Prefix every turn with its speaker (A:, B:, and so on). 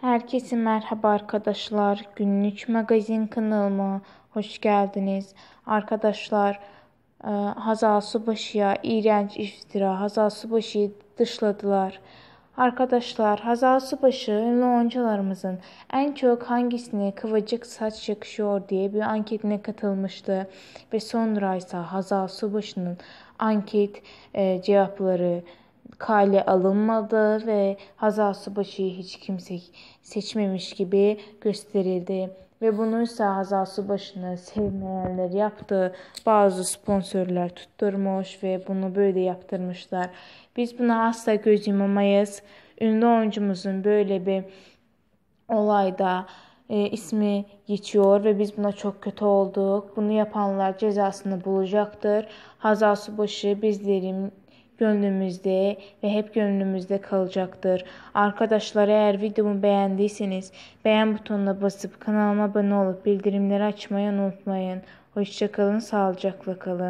A: Herkese merhaba arkadaşlar. Günlük magazin kanalıma hoş geldiniz. Arkadaşlar e, Hazal Subaşı'ya iğrenç iftira Hazal Subaşı'yı dışladılar. Arkadaşlar Hazal Subaşı ünlü oyuncularımızın en çok hangisine kıvırcık saç yakışıyor diye bir anketine katılmıştı. Ve sonra ise Hazal Subaşı'nın anket e, cevapları kale alınmadı ve Hazal Subaşı'yı hiç kimse seçmemiş gibi gösterildi. Ve bunu ise Hazal Subaşı'nı sevmeyenler yaptı. Bazı sponsorlar tutturmuş ve bunu böyle yaptırmışlar. Biz buna asla göz yumamayız. Ünlü oyuncumuzun böyle bir olayda e, ismi geçiyor ve biz buna çok kötü olduk. Bunu yapanlar cezasını bulacaktır. Hazal Subaşı bizlerin gönlümüzde ve hep gönlümüzde kalacaktır. Arkadaşlar eğer videomu beğendiyseniz beğen butonuna basıp kanalıma abone olup bildirimleri açmayı unutmayın. Hoşçakalın, sağlıcakla kalın.